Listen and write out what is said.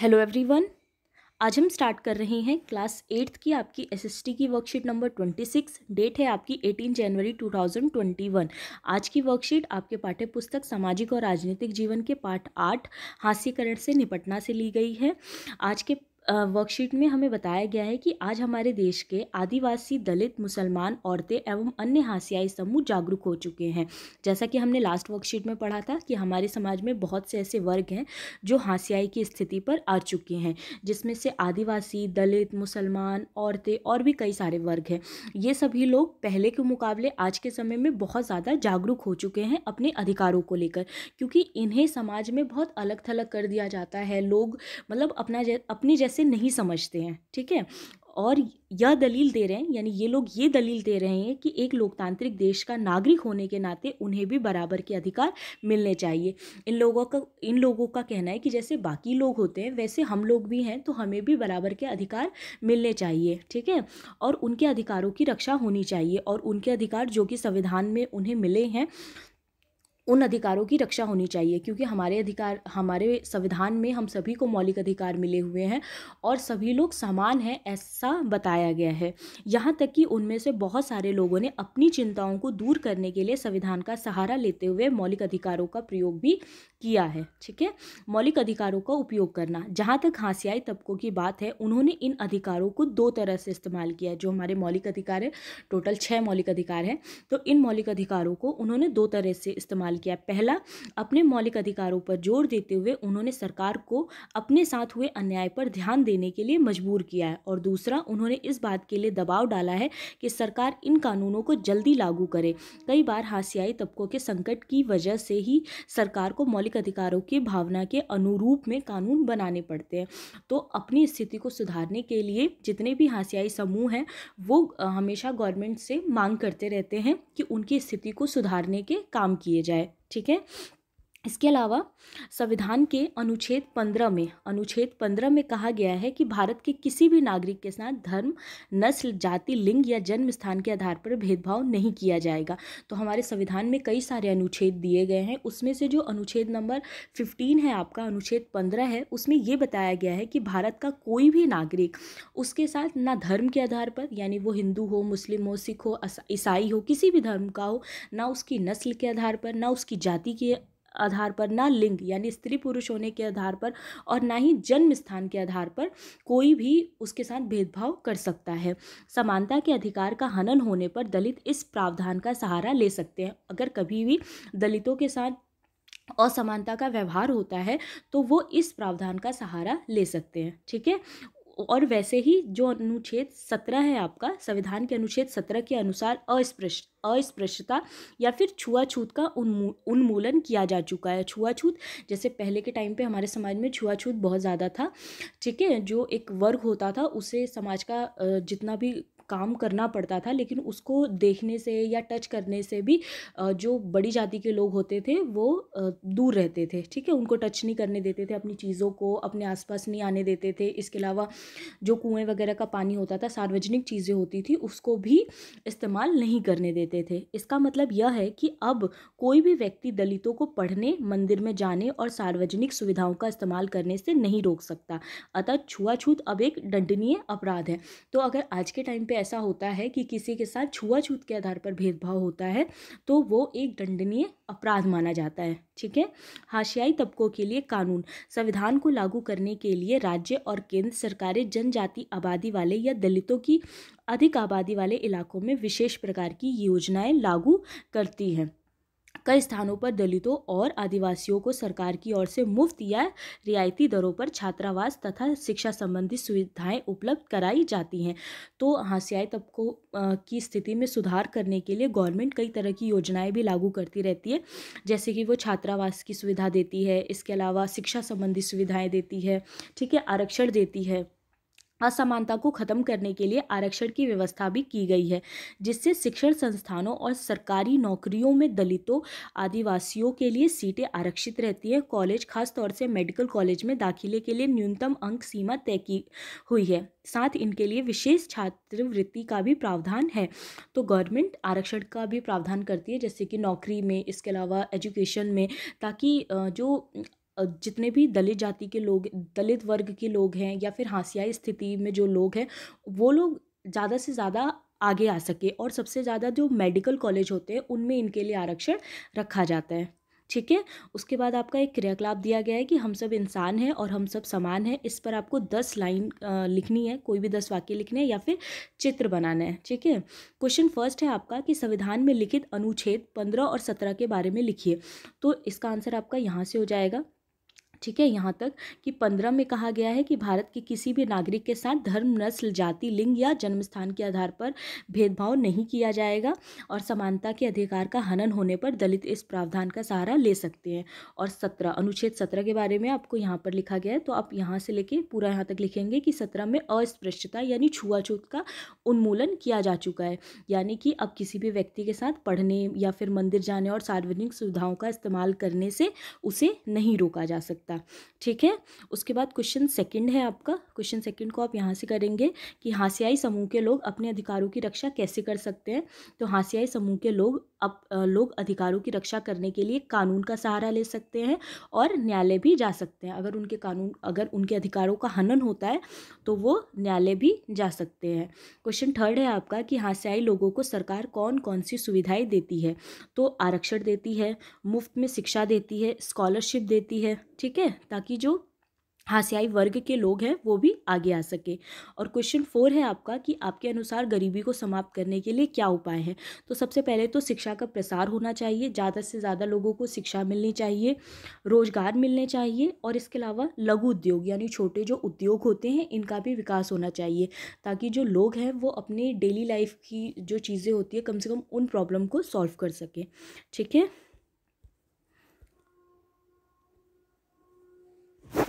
hello everyone आज हम start कर रहे हैं क्लास एट्थ की आपकी एसएसटी की worksheet number twenty six date है आपकी एटीन जनवरी टू थाउजेंड ट्वेंटी वन आज की वर्कशीट आपके पाठ्य पुस्तक सामाजिक और राजनीतिक जीवन के पाठ आठ हास्यकरण से निपटना से ली गई है आज के वर्कशीट में हमें बताया गया है कि आज हमारे देश के आदिवासी दलित मुसलमान औरतें एवं अन्य हाशियाई समूह जागरूक हो चुके हैं जैसा कि हमने लास्ट वर्कशीट में पढ़ा था कि हमारे समाज में बहुत से ऐसे वर्ग हैं जो हाशियाई की स्थिति पर आ चुके हैं जिसमें से आदिवासी दलित मुसलमान औरतें और भी कई सारे वर्ग हैं ये सभी लोग पहले के मुकाबले आज के समय में बहुत ज़्यादा जागरूक हो चुके हैं अपने अधिकारों को लेकर क्योंकि इन्हें समाज में बहुत अलग थलग कर दिया जाता है लोग मतलब अपना अपनी जैसे ऐसे नहीं समझते हैं ठीक है और यह दलील दे रहे हैं यानी ये लोग ये दलील दे रहे हैं कि एक लोकतांत्रिक देश का नागरिक होने के नाते उन्हें भी बराबर के अधिकार मिलने चाहिए इन लोगों का इन लोगों का कहना है कि जैसे बाकी लोग होते हैं वैसे हम लोग भी हैं तो हमें भी बराबर के अधिकार मिलने चाहिए ठीक है और उनके अधिकारों की रक्षा होनी चाहिए और उनके अधिकार जो कि संविधान में उन्हें मिले हैं उन अधिकारों की रक्षा होनी चाहिए क्योंकि हमारे अधिकार हमारे संविधान में हम सभी को मौलिक अधिकार मिले हुए हैं और सभी लोग समान हैं ऐसा बताया गया है यहाँ तक कि उनमें से बहुत सारे लोगों ने अपनी चिंताओं को दूर करने के लिए संविधान का सहारा लेते हुए मौलिक अधिकारों का प्रयोग भी किया है ठीक है मौलिक अधिकारों का उपयोग करना जहाँ तक हाशियाई तबकों की बात है उन्होंने इन अधिकारों को दो तरह से इस्तेमाल किया जो हमारे मौलिक अधिकार है टोटल छः मौलिक अधिकार हैं तो इन मौलिक अधिकारों को उन्होंने दो तरह से इस्तेमाल इस्तेमाल किया पहला अपने मौलिक अधिकारों पर जोर देते हुए उन्होंने सरकार को अपने साथ हुए अन्याय पर ध्यान देने के लिए मजबूर किया है और दूसरा उन्होंने इस बात के लिए दबाव डाला है कि सरकार इन कानूनों को जल्दी लागू करे कई बार हाशियाई तबकों के संकट की वजह से ही सरकार को मौलिक अधिकारों की भावना के अनुरूप में कानून बनाने पड़ते हैं तो अपनी स्थिति को सुधारने के लिए जितने भी हाशियाई समूह हैं वो हमेशा गवर्नमेंट से मांग करते रहते हैं कि उनकी स्थिति को सुधारने के काम किए जाए है ठीक है इसके अलावा संविधान के अनुच्छेद पंद्रह में अनुच्छेद पंद्रह में कहा गया है कि भारत के किसी भी नागरिक के साथ धर्म नस्ल जाति लिंग या जन्म स्थान के आधार पर भेदभाव नहीं किया जाएगा तो हमारे संविधान में कई सारे अनुच्छेद दिए गए हैं उसमें से जो अनुच्छेद नंबर फिफ्टीन है आपका अनुच्छेद पंद्रह है उसमें ये बताया गया है कि भारत का कोई भी नागरिक उसके साथ ना धर्म के आधार पर यानी वो हिंदू हो मुस्लिम हो सिख हो ईसाई हो किसी भी धर्म का हो ना उसकी नस्ल के आधार पर ना उसकी जाति के आधार पर ना लिंग यानी स्त्री पुरुष होने के आधार पर और ना ही जन्म स्थान के आधार पर कोई भी उसके साथ भेदभाव कर सकता है समानता के अधिकार का हनन होने पर दलित इस प्रावधान का सहारा ले सकते हैं अगर कभी भी दलितों के साथ असमानता का व्यवहार होता है तो वो इस प्रावधान का सहारा ले सकते हैं ठीक है और वैसे ही जो अनुच्छेद सत्रह है आपका संविधान के अनुच्छेद सत्रह के अनुसार अस्पृश्य अस्पृश्यता या फिर छुआछूत का उन्मू उन्मूलन किया जा चुका है छुआछूत जैसे पहले के टाइम पे हमारे समाज में छुआछूत बहुत ज़्यादा था ठीक है जो एक वर्ग होता था उसे समाज का जितना भी काम करना पड़ता था लेकिन उसको देखने से या टच करने से भी जो बड़ी जाति के लोग होते थे वो दूर रहते थे ठीक है उनको टच नहीं करने देते थे अपनी चीज़ों को अपने आसपास नहीं आने देते थे इसके अलावा जो कुएँ वगैरह का पानी होता था सार्वजनिक चीज़ें होती थी उसको भी इस्तेमाल नहीं करने देते थे इसका मतलब यह है कि अब कोई भी व्यक्ति दलितों को पढ़ने मंदिर में जाने और सार्वजनिक सुविधाओं का इस्तेमाल करने से नहीं रोक सकता अतः छुआछूत अब एक दंडनीय अपराध है तो अगर आज के टाइम पे ऐसा होता है कि किसी के साथ छुआछूत के आधार पर भेदभाव होता है तो वो एक दंडनीय अपराध माना जाता है ठीक है हाशियाई तबकों के लिए कानून संविधान को लागू करने के लिए राज्य और केंद्र सरकारें जनजाति आबादी वाले या दलितों की अधिक आबादी वाले इलाकों में विशेष प्रकार की योजनाएं लागू करती हैं कई स्थानों पर दलितों और आदिवासियों को सरकार की ओर से मुफ्त या रियायती दरों पर छात्रावास तथा शिक्षा संबंधी सुविधाएं उपलब्ध कराई जाती हैं तो हाशियाई तबकों की स्थिति में सुधार करने के लिए गवर्नमेंट कई तरह की योजनाएं भी लागू करती रहती है जैसे कि वो छात्रावास की सुविधा देती है इसके अलावा शिक्षा संबंधी सुविधाएँ देती है ठीक है आरक्षण देती है असमानता को खत्म करने के लिए आरक्षण की व्यवस्था भी की गई है जिससे शिक्षण संस्थानों और सरकारी नौकरियों में दलितों आदिवासियों के लिए सीटें आरक्षित रहती हैं कॉलेज खासतौर से मेडिकल कॉलेज में दाखिले के लिए न्यूनतम अंक सीमा तय की हुई है साथ इनके लिए विशेष छात्रवृत्ति का भी प्रावधान है तो गवर्नमेंट आरक्षण का भी प्रावधान करती है जैसे कि नौकरी में इसके अलावा एजुकेशन में ताकि जो जितने भी दलित जाति के लोग दलित वर्ग के लोग हैं या फिर हाशियाई स्थिति में जो लोग हैं वो लोग ज़्यादा से ज़्यादा आगे आ सके और सबसे ज़्यादा जो मेडिकल कॉलेज होते हैं उनमें इनके लिए आरक्षण रखा जाता है ठीक है उसके बाद आपका एक क्रियाकलाप दिया गया है कि हम सब इंसान हैं और हम सब समान हैं इस पर आपको दस लाइन लिखनी है कोई भी दस वाक्य लिखने हैं या फिर चित्र बनाना है ठीक है क्वेश्चन फर्स्ट है आपका कि संविधान में लिखित अनुच्छेद पंद्रह और सत्रह के बारे में लिखिए तो इसका आंसर आपका यहाँ से हो जाएगा ठीक है यहाँ तक कि पंद्रह में कहा गया है कि भारत के किसी भी नागरिक के साथ धर्म नस्ल जाति लिंग या जन्म स्थान के आधार पर भेदभाव नहीं किया जाएगा और समानता के अधिकार का हनन होने पर दलित इस प्रावधान का सहारा ले सकते हैं और सत्रह अनुच्छेद सत्रह के बारे में आपको यहाँ पर लिखा गया है तो आप यहाँ से लेके पूरा यहाँ तक लिखेंगे कि सत्रह में अस्पृश्यता यानी छुआछूत का उन्मूलन किया जा चुका है यानी कि अब किसी भी व्यक्ति के साथ पढ़ने या फिर मंदिर जाने और सार्वजनिक सुविधाओं का इस्तेमाल करने से उसे नहीं रोका जा सकता इसका ठीक है उसके बाद क्वेश्चन सेकंड है आपका क्वेश्चन सेकंड को आप यहाँ से करेंगे कि हाशियाई समूह के लोग अपने अधिकारों की रक्षा कैसे कर सकते हैं तो हाशियाई समूह के लोग अब लोग अधिकारों की रक्षा करने के लिए कानून का सहारा ले सकते हैं और न्यायालय भी जा सकते हैं अगर उनके कानून अगर उनके अधिकारों का हनन होता है तो वो न्यायालय भी जा सकते हैं क्वेश्चन थर्ड है आपका कि हाशियाई लोगों को सरकार कौन कौन सी सुविधाएं देती है तो आरक्षण देती है मुफ्त में शिक्षा देती है स्कॉलरशिप देती है ठीक है है ताकि जो हाशियाई वर्ग के लोग हैं वो भी आगे आ सके और क्वेश्चन फोर है आपका कि आपके अनुसार गरीबी को समाप्त करने के लिए क्या उपाय हैं तो सबसे पहले तो शिक्षा का प्रसार होना चाहिए ज़्यादा से ज़्यादा लोगों को शिक्षा मिलनी चाहिए रोज़गार मिलने चाहिए और इसके अलावा लघु उद्योग यानी छोटे जो उद्योग होते हैं इनका भी विकास होना चाहिए ताकि जो लोग हैं वो अपनी डेली लाइफ की जो चीज़ें होती है कम से कम उन प्रॉब्लम को सॉल्व कर सकें ठीक है